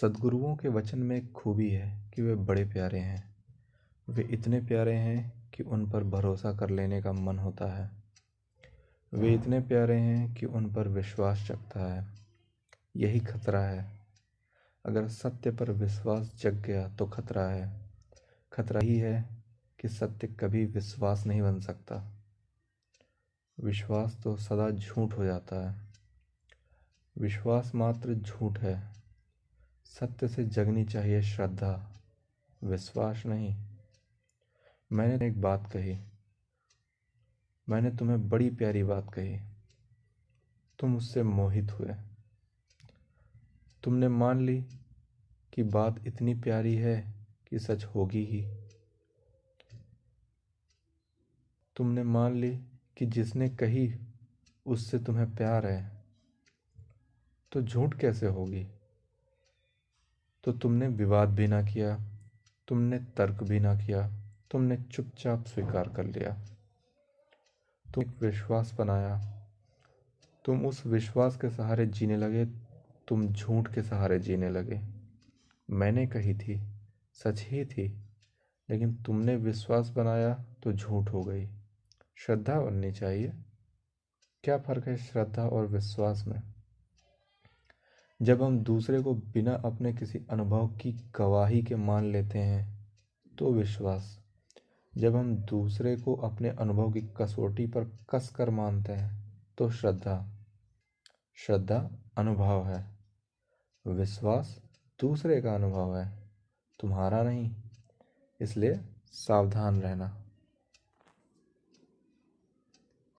सदगुरुओं के वचन में खूबी है कि वे बड़े प्यारे हैं वे इतने प्यारे हैं कि उन पर भरोसा कर लेने का मन होता है वे इतने प्यारे हैं कि उन पर विश्वास जगता है यही खतरा है अगर सत्य पर विश्वास जग गया तो खतरा है खतरा ही है कि सत्य कभी विश्वास नहीं बन सकता विश्वास तो सदा झूठ हो जाता है विश्वास मात्र झूठ है सत्य से जगनी चाहिए श्रद्धा विश्वास नहीं मैंने एक बात कही मैंने तुम्हें बड़ी प्यारी बात कही तुम उससे मोहित हुए तुमने मान ली कि बात इतनी प्यारी है कि सच होगी ही तुमने मान ली कि जिसने कही उससे तुम्हें प्यार है तो झूठ कैसे होगी तो तुमने विवाद भी ना किया तुमने तर्क भी ना किया तुमने चुपचाप स्वीकार कर लिया तुम एक विश्वास बनाया तुम उस विश्वास के सहारे जीने लगे तुम झूठ के सहारे जीने लगे मैंने कही थी सच ही थी लेकिन तुमने विश्वास बनाया तो झूठ हो गई श्रद्धा बननी चाहिए क्या फ़र्क है श्रद्धा और विश्वास में जब हम दूसरे को बिना अपने किसी अनुभव की गवाही के मान लेते हैं तो विश्वास जब हम दूसरे को अपने अनुभव की कसौटी पर कस कर मानते हैं तो श्रद्धा श्रद्धा अनुभव है विश्वास दूसरे का अनुभव है तुम्हारा नहीं इसलिए सावधान रहना